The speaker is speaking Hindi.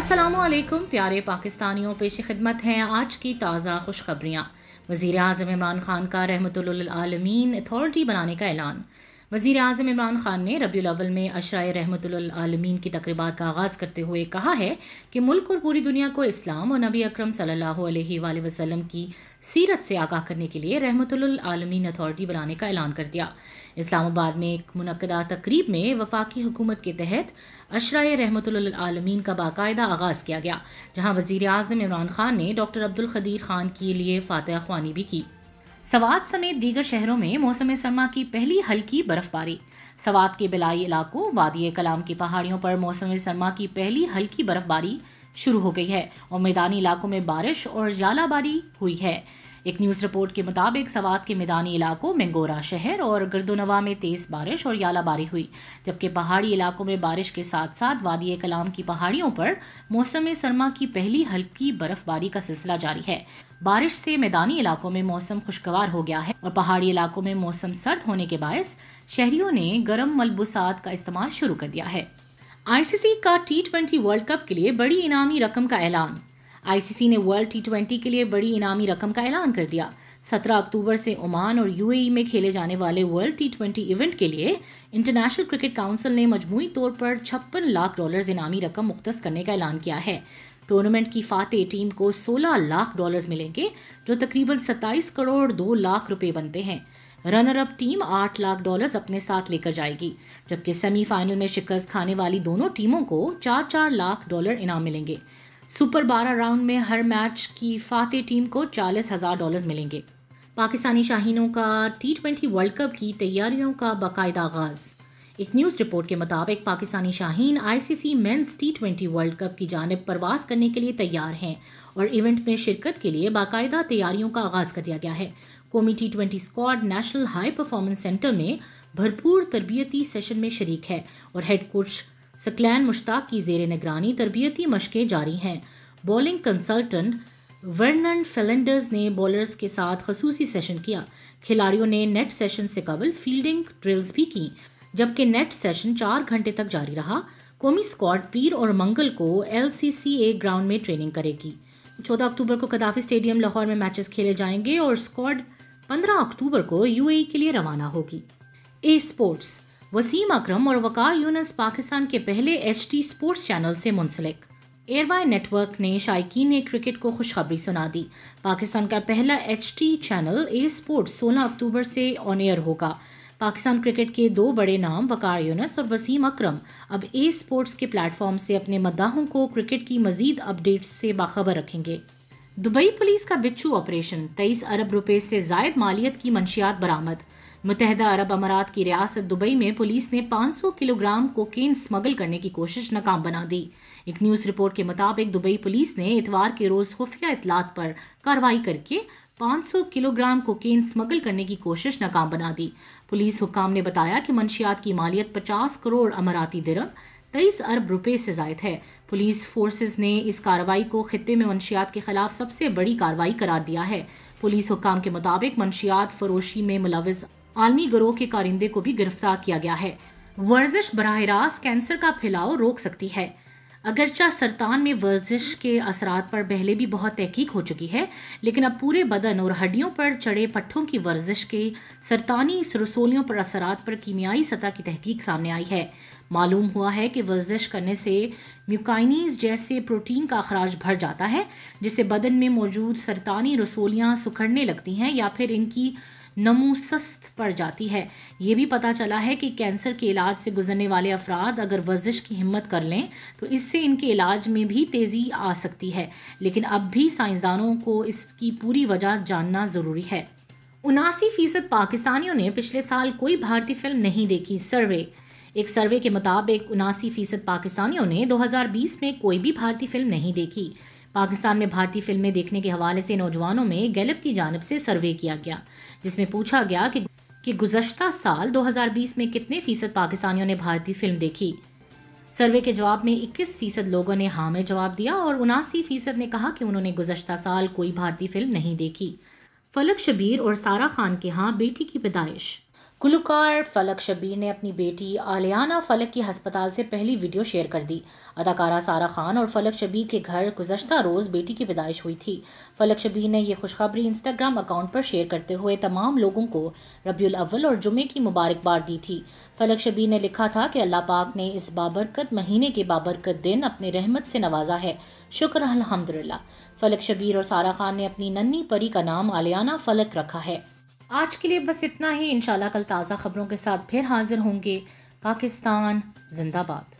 असलकुम प्यारे पाकिस्तानियों पेश खिदमत हैं आज की ताज़ा खुशखबरियाँ वज़ी अजम इमरान खान का रहमतल आलमीन अथॉरिटी बनाने का ऐलान वज़ी अजम इमरान खान ने रबी अव्वल में अशाय रहमत आलमीन की तकरीबा का आगाज़ करते हुए कहा है कि मुल्क और पूरी दुनिया को इस्लाम और नबी अक्रम सल्लल्लाहु अलैहि की सीरत से आगाह करने के लिए रहमत आलमीन अथॉरिटी बनाने का ऐलान कर दिया इस्लामाबाद में एक मनदा तकरीब में वफाकी हुकूमत के तहत अशराय रहमत आलमीन का बाकायदा आगाज़ किया गया जहाँ वज़ी अजम इमरान खान ने डॉक्टर अब्दुल खान के लिए फ़ातह ख्वानी भी की सवात समेत दीगर शहरों में मौसम सरमा की पहली हल्की बर्फबारी सवात के बिलाई इलाकों वादी कलाम की पहाड़ियों पर मौसम सरमा की पहली हल्की बर्फबारी शुरू हो गई है और मैदानी इलाकों में बारिश और जालाबारी हुई है एक न्यूज़ रिपोर्ट के मुताबिक सवात के मैदानी इलाकों मंगोरा शहर और गर्दोनवा में तेज़ बारिश और यालाबारी हुई जबकि पहाड़ी इलाकों में बारिश के साथ साथ वादी कलाम की पहाड़ियों पर मौसम सरमा की पहली हल्की बर्फबारी का सिलसिला जारी है बारिश से मैदानी इलाकों में मौसम खुशगवार हो गया है और पहाड़ी इलाकों में मौसम सर्द होने के बायस शहरियों ने गर्म मलबूसात का इस्तेमाल शुरू कर दिया है आईसीसी का टी ट्वेंटी वर्ल्ड कप के लिए बड़ी इनामी रकम का ऐलान आईसीसी ने वर्ल्ड टी ट्वेंटी के लिए बड़ी इनामी रकम का ऐलान कर दिया सत्रह अक्टूबर से ओमान और यूएई में खेले जाने वाले वर्ल्ड टी ट्वेंटी इवेंट के लिए इंटरनेशनल क्रिकेट काउंसिल ने मजमू तौर पर छप्पन लाख डॉलर इनामी रकम मुख्त करने का ऐलान किया है टूर्नामेंट की फाते टीम को 16 लाख डॉलर्स मिलेंगे जो तकरीबन 27 करोड़ दो लाख रुपए बनते हैं runner up team 8 lakh dollars अपने साथ लेकर जाएगी जबकि सेमीफाइनल में शिकस्त खाने वाली दोनों टीमों को चार चार लाख डॉलर इनाम मिलेंगे सुपर बारह राउंड में हर मैच की फाते टीम को चालीस हज़ार डॉलर मिलेंगे पाकिस्तानी शाहीनों का टी ट्वेंटी वर्ल्ड कप की तैयारियों का बाकायदा आगाज़ एक न्यूज़ रिपोर्ट के मुताबिक Pakistani Shaheen ICC men's T twenty world cup की जानब प्रवास करने के लिए तैयार हैं और इवेंट में शिरकत के लिए बाकायदा तैयारियों का आगाज़ कर दिया गया है कौमी T twenty squad national high performance centre में भरपूर तरबियती सेशन में शरीक है और हेड कोच सकलैन मुश्ताक की जेर निगरानी तरबियती मशक़ें जारी हैं बॉलिंग कंसल्टेंट वर्नन फेलेंडर्स ने बॉलर्स के साथ खसूसी सेशन किया खिलाड़ियों ने नेट सेशन से कबल फील्डिंग ड्रिल्स भी की जबकि नेट सेशन चार घंटे तक जारी रहा कौमी स्क्वाड पीर और मंगल को एल ग्राउंड में ट्रेनिंग करेगी चौदह अक्टूबर को कदाफी स्टेडियम लाहौर में मैचेस खेले जाएंगे और स्क्वाड पंद्रह अक्टूबर को यूएई के लिए रवाना होगी ए स्पोर्ट्स वसीम अकरम और वकार यूनस पाकिस्तान के पहले एच स्पोर्ट्स चैनल से मुंसलिक एयरवाई नेटवर्क ने शायकीन ने क्रिकेट को खुशखबरी सुना दी पाकिस्तान का पहला एच चैनल ए स्पोर्ट्स 16 अक्टूबर से ऑन एयर होगा पाकिस्तान क्रिकेट के दो बड़े नाम वकार यूनस और वसीम अकरम अब ए स्पोर्ट्स के प्लेटफॉर्म से अपने मद्दाहों को क्रिकेट की मजीद अपडेट्स से बाखबर रखेंगे दुबई पुलिस का बिच्छू ऑपरेशन तेईस अरब रुपये से जायद मालियत की मंशियात बरामद मुतहदा अरब अमारात की रियासत दुबई में पुलिस ने 500 किलोग्राम कोकेन स्मगल करने की कोशिश नाकाम बना दी एक न्यूज़ रिपोर्ट के मुताबिक दुबई पुलिस ने इतवार के रोज़ खुफिया इतलात पर कार्रवाई करके 500 किलोग्राम कोकेन स्मगल करने की कोशिश नाकाम बना दी पुलिस हुकाम ने बताया कि मंशियात की मालियत पचास करोड़ अमराती दिरम तेईस अरब रुपए से जायद है पुलिस फोर्सेस ने इस कार्रवाई को खत्े में मंशियात के खिलाफ सबसे बड़ी कार्रवाई करार दिया है पुलिस हुकाम के मुताबिक मंशियात फरोशी में मुलविस आलमी गरोह के कारिंदे को भी गिरफ्तार किया गया है वर्जिश बरह रास्त कैंसर का फैलाव रोक सकती है अगरचा सरतान में वर्जिश के असरात पर पहले भी बहुत तहकीक हो चुकी है लेकिन अब पूरे बदन और हड्डियों पर चढ़े पट्ठों की वर्जिश के सरतानी रसोलियों पर असरात पर कीमियाई सतह की तहकीक सामने आई है मालूम हुआ है कि वर्जिश करने से म्यूकाइनीज जैसे प्रोटीन का अखराज भर जाता है जिससे बदन में मौजूद सरतानी रसोलियाँ सुखड़ने लगती हैं या फिर इनकी नमूसस्त पड़ जाती है ये भी पता चला है कि कैंसर के इलाज से गुजरने वाले अफराद अगर वर्जिश की हिम्मत कर लें तो इससे इनके इलाज में भी तेज़ी आ सकती है लेकिन अब भी साइंसदानों को इसकी पूरी वजह जानना ज़रूरी है उनासी फीसद पाकिस्तानियों ने पिछले साल कोई भारतीय फिल्म नहीं देखी सर्वे एक सर्वे के मुताबिक उनासी फीसद पाकिस्तानियों ने 2020 में कोई भी भारतीय फिल्म नहीं देखी पाकिस्तान में भारतीय फिल्में देखने के हवाले से नौजवानों में गैलप की जानब से सर्वे किया गया जिसमें पूछा गया कि, कि गुजशत साल 2020 में कितने फ़ीसद पाकिस्तानियों ने भारतीय फिल्म देखी सर्वे के जवाब में 21 फ़ीसद लोगों ने हाँ में जवाब दिया और उनासी फ़ीसद ने कहा कि उन्होंने गुजशत साल कोई भारतीय फिल्म नहीं देखी फलक शबीर और सारा खान के हाँ बेटी की पैदाइश गुलकार फलक शबीर ने अपनी बेटी आलियाना फलक की हस्पताल से पहली वीडियो शेयर कर दी अदाकारा सारा खान और फलक शबीर के घर गुजशत रोज़ बेटी की पैदाइश हुई थी फलक शबीर ने यह खुशखबरी इंस्टाग्राम अकाउंट पर शेयर करते हुए तमाम लोगों को रबी अव्वल और जुमे की मुबारकबाद दी थी फलक शबीर ने लिखा था कि अल्लाह पाक ने इस बाबरकत महीने के बाबरकत दिन अपने रहमत से नवाजा है शुक्र अलहमदिल्ला फलक शबीर और सारा खान ने अपनी नन्नी परी का नाम आलियाना फलक रखा है आज के लिए बस इतना ही इंशाल्लाह कल ताज़ा खबरों के साथ फिर हाजिर होंगे पाकिस्तान जिंदाबाद